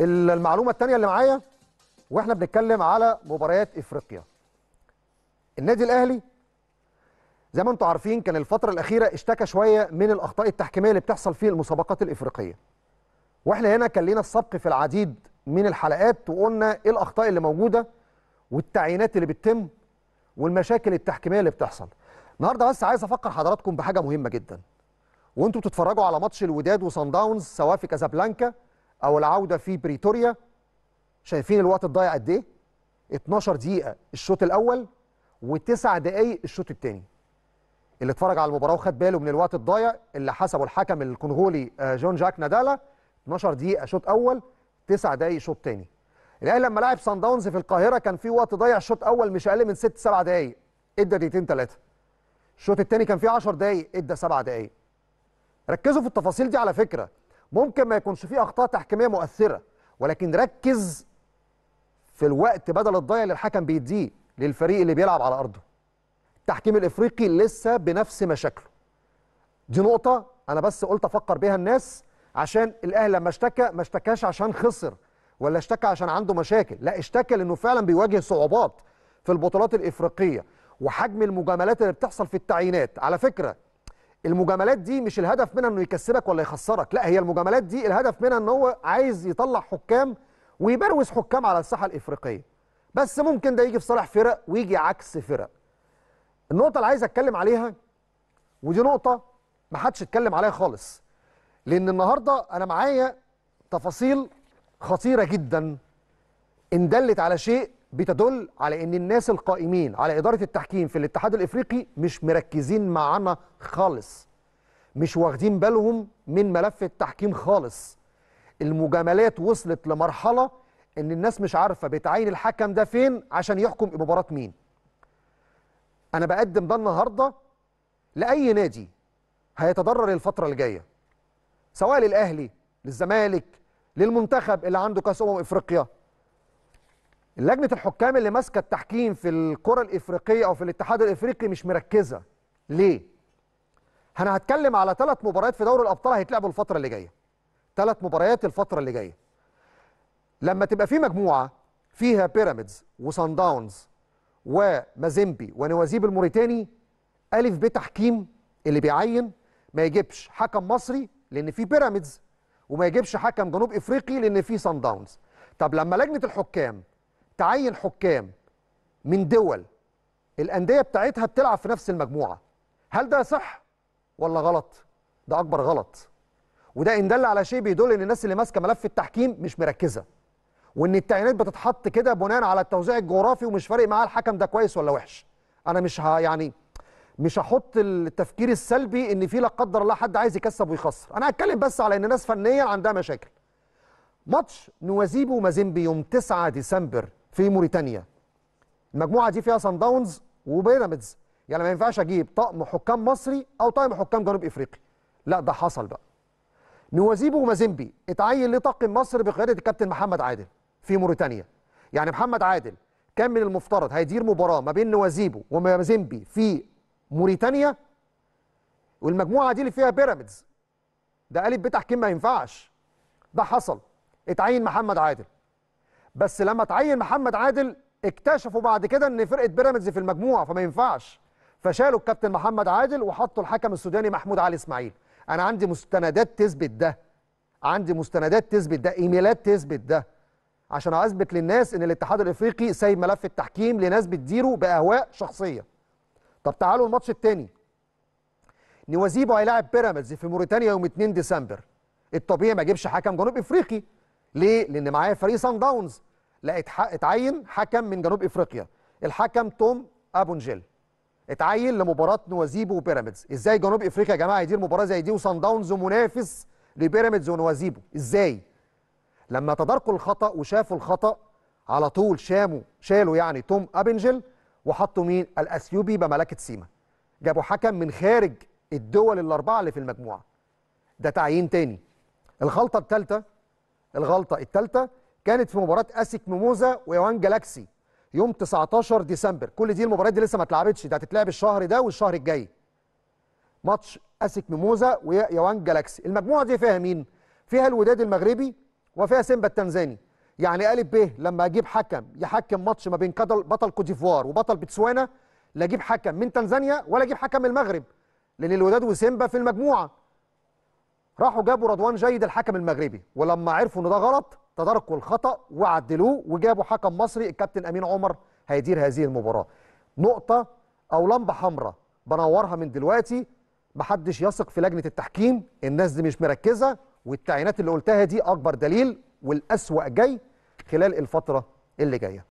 المعلومه الثانيه اللي معايا واحنا بنتكلم على مباريات افريقيا النادي الاهلي زي ما انتم عارفين كان الفتره الاخيره اشتكى شويه من الاخطاء التحكيميه اللي بتحصل في المسابقات الافريقيه واحنا هنا كان لينا السبق في العديد من الحلقات وقلنا ايه الاخطاء اللي موجوده والتعيينات اللي بتتم والمشاكل التحكيميه اللي بتحصل النهارده بس عايز افكر حضراتكم بحاجه مهمه جدا وانتم بتتفرجوا على ماتش الوداد وصن داونز سواء في كازابلانكا او العوده في بريتوريا شايفين الوقت الضايع قد ايه 12 دقيقه الشوط الاول وتسع دقائق الشوط الثاني اللي اتفرج على المباراه وخد باله من الوقت الضايع اللي حسبه الحكم الكونغولي آه، جون جاك نادالا 12 دقيقه شوط اول تسع دقائق شوط ثاني الاهلي لما لعب سان داونز في القاهره كان في وقت ضايع شوط اول مش اقل من ست سبع دقائق ادى دقيقتين ثلاثه الشوط الثاني كان فيه 10 دقائق ادى سبع دقائق ركزوا في التفاصيل دي على فكره ممكن ما يكونش فيه اخطاء تحكيميه مؤثره ولكن ركز في الوقت بدل الضيع اللي الحكم بيديه للفريق اللي بيلعب على ارضه التحكيم الافريقي لسه بنفس مشاكله دي نقطه انا بس قلت افكر بيها الناس عشان الاهلي لما اشتكى ما اشتكاش عشان خسر ولا اشتكى عشان عنده مشاكل لا اشتكى لانه فعلا بيواجه صعوبات في البطولات الافريقيه وحجم المجاملات اللي بتحصل في التعيينات على فكره المجاملات دي مش الهدف منها انه يكسبك ولا يخسرك لا هي المجاملات دي الهدف منها ان هو عايز يطلع حكام ويبروز حكام على الساحه الافريقيه بس ممكن ده يجي في صالح فرق ويجي عكس فرق النقطه اللي عايز اتكلم عليها ودي نقطه ما حدش اتكلم عليها خالص لان النهارده انا معايا تفاصيل خطيره جدا ان دلت على شيء بتدل على ان الناس القائمين على اداره التحكيم في الاتحاد الافريقي مش مركزين معانا خالص مش واخدين بالهم من ملف التحكيم خالص المجاملات وصلت لمرحله ان الناس مش عارفه بتعين الحكم ده فين عشان يحكم مباراه مين انا بقدم ده النهارده لاي نادي هيتضرر الفتره الجايه سواء للاهلي للزمالك للمنتخب اللي عنده كاس امم افريقيا لجنه الحكام اللي ماسكه التحكيم في الكره الافريقيه او في الاتحاد الافريقي مش مركزه ليه انا هتكلم على ثلاث مباريات في دوري الابطال هيتلعبوا الفتره اللي جايه ثلاث مباريات الفتره اللي جايه لما تبقى في مجموعه فيها بيراميدز وسان داونز ومازيمبي ونوازيب الموريتاني الف ب تحكيم اللي بيعين ما يجيبش حكم مصري لان في بيراميدز وما يجيبش حكم جنوب افريقي لان في سان داونز طب لما لجنه الحكام تعين حكام من دول الانديه بتاعتها بتلعب في نفس المجموعه هل ده صح ولا غلط ده اكبر غلط وده ان دل على شيء بيدل ان الناس اللي ماسكه ملف التحكيم مش مركزه وان التعيينات بتتحط كده بناء على التوزيع الجغرافي ومش فارق معاه الحكم ده كويس ولا وحش انا مش ها يعني مش هحط التفكير السلبي ان في لا قدر الله حد عايز يكسب ويخسر انا هتكلم بس على ان ناس فنيا عندها مشاكل ماتش نوازيبو مازيمبي يوم 9 ديسمبر في موريتانيا المجموعه دي فيها سان داونز وبيراميدز يعني ما ينفعش اجيب طقم حكام مصري او طقم حكام جنوب افريقي لا ده حصل بقى نوازيبو ومازيمبي اتعين لطقم مصر بقياده الكابتن محمد عادل في موريتانيا يعني محمد عادل كان من المفترض هيدير مباراه ما بين نوازيبو ومازيمبي في موريتانيا والمجموعه دي اللي فيها بيراميدز ده قالب بتحكيم ما ينفعش ده حصل اتعين محمد عادل بس لما تعين محمد عادل اكتشفوا بعد كده ان فرقه بيراميدز في المجموعه فما ينفعش فشالوا الكابتن محمد عادل وحطوا الحكم السوداني محمود علي اسماعيل انا عندي مستندات تثبت ده عندي مستندات تثبت ده ايميلات تثبت ده عشان اثبت للناس ان الاتحاد الافريقي سايب ملف التحكيم لناس بتديره باهواء شخصيه طب تعالوا الماتش الثاني نوازيبو هيلاعب بيراميدز في موريتانيا يوم 2 ديسمبر الطبيعي ما يجيبش حكم جنوب افريقي ليه؟ لأن معايا فريق سان داونز لا اتعين حكم من جنوب افريقيا الحكم توم ابونجيل اتعين لمباراه نوازيبو وبيراميدز ازاي جنوب افريقيا يا جماعه يدير مباراه زي دي وسان داونز منافس لبيراميدز ونوازيبو ازاي لما تداركوا الخطا وشافوا الخطا على طول شاموا شالوا يعني توم ابنجل وحطوا مين الاثيوبي بملكه سيما جابوا حكم من خارج الدول الاربعه اللي في المجموعه ده تعيين تاني الخلطه الثالثه الغلطه الثالثه كانت في مباراه اسيك ميموزا ويوان جالاكسي يوم 19 ديسمبر كل دي المباريات دي لسه ما اتلعبتش ده هتتلعب الشهر ده والشهر الجاي ماتش اسيك ميموزا ويوان جالاكسي المجموعه دي فيها مين فيها الوداد المغربي وفيها سيمبا التنزاني يعني الف ب لما اجيب حكم يحكم ماتش ما بين بطل ديفوار وبطل بتسوانا لا اجيب حكم من تنزانيا ولا اجيب حكم من المغرب لان الوداد وسيمبا في المجموعه راحوا جابوا رضوان جيد الحكم المغربي ولما عرفوا ان ده غلط تداركوا الخطا وعدلوه وجابوا حكم مصري الكابتن امين عمر هيدير هذه المباراه نقطه او لمبه حمراء بنورها من دلوقتي محدش يثق في لجنه التحكيم الناس دي مش مركزه والتعيينات اللي قلتها دي اكبر دليل والاسوا جاي خلال الفتره اللي جايه